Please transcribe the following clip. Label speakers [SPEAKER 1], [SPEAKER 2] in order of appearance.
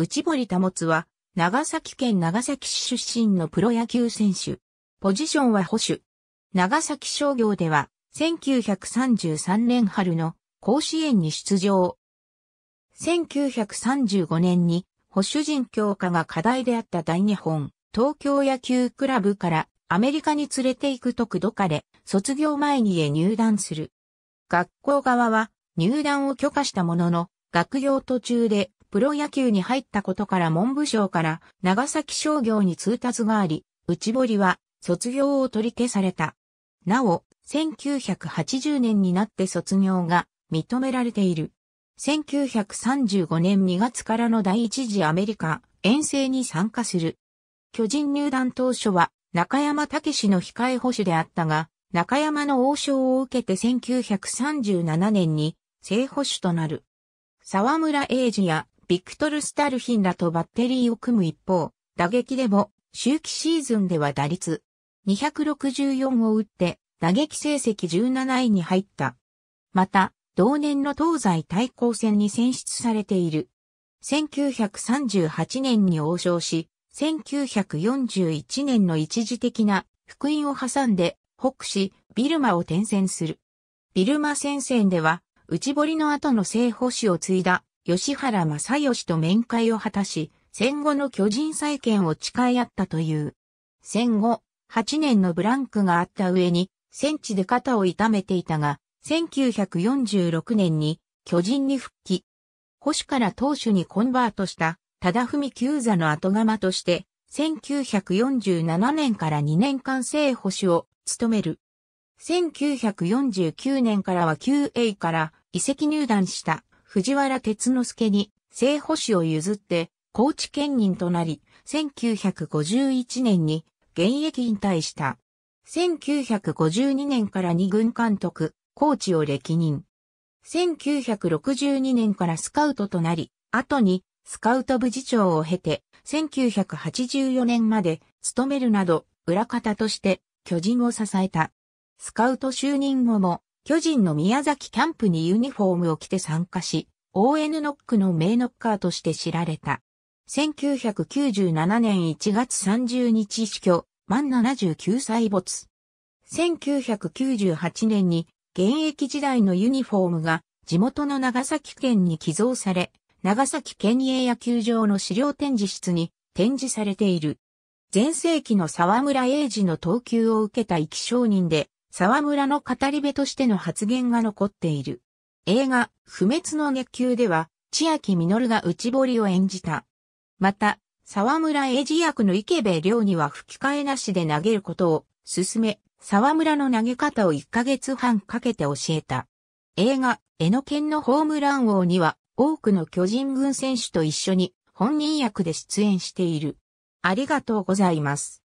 [SPEAKER 1] 内堀保は、長崎県長崎市出身のプロ野球選手。ポジションは保守。長崎商業では、1933年春の甲子園に出場。1935年に保守人強化が課題であった大日本東京野球クラブからアメリカに連れて行くと口説かれ、卒業前にへ入団する。学校側は入団を許可したものの、学業途中でプロ野球に入ったことから文部省から長崎商業に通達があり、内堀は卒業を取り消された。なお、1980年になって卒業が認められている。1935年2月からの第一次アメリカ遠征に参加する。巨人入団当初は中山武の控え保守であったが、中山の王将を受けて1937年に正保守となる。沢村英二やビクトル・スタルヒンらとバッテリーを組む一方、打撃でも、周期シーズンでは打率264を打って、打撃成績17位に入った。また、同年の東西対抗戦に選出されている。1938年に王将し、1941年の一時的な福音を挟んで、北市、ビルマを転戦する。ビルマ戦線では、内堀の後の正保守を継いだ吉原正義と面会を果たし、戦後の巨人再建を誓い合ったという。戦後、8年のブランクがあった上に、戦地で肩を痛めていたが、1946年に巨人に復帰。保守から投手にコンバートした、忠文久座の後釜として、1947年から2年間正保守を務める。1949年からは QA から移籍入団した藤原哲之助に聖保守を譲って高知県人となり、1951年に現役引退した。1952年から二軍監督、コーチを歴任。1962年からスカウトとなり、後にスカウト部次長を経て、1984年まで務めるなど、裏方として巨人を支えた。スカウト就任後も巨人の宮崎キャンプにユニフォームを着て参加し、ON ノックの名ノッカーとして知られた。1997年1月30日死去、満79歳没。1998年に現役時代のユニフォームが地元の長崎県に寄贈され、長崎県営野球場の資料展示室に展示されている。前世紀の沢村英二の投球を受けた生き証人で、沢村の語り部としての発言が残っている。映画、不滅の熱球では、千秋実が内堀を演じた。また、沢村英治役の池部亮には吹き替えなしで投げることを勧め、沢村の投げ方を1ヶ月半かけて教えた。映画、江ノ県のホームラン王には、多くの巨人軍選手と一緒に本人役で出演している。ありがとうございます。